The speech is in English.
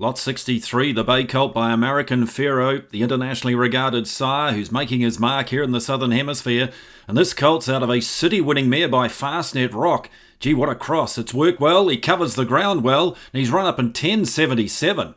Lot 63, the Bay Colt by American Pharaoh, the internationally regarded sire who's making his mark here in the Southern Hemisphere. And this Colt's out of a city-winning mare by Fastnet Rock. Gee, what a cross. It's worked well, he covers the ground well, and he's run up in 10.77.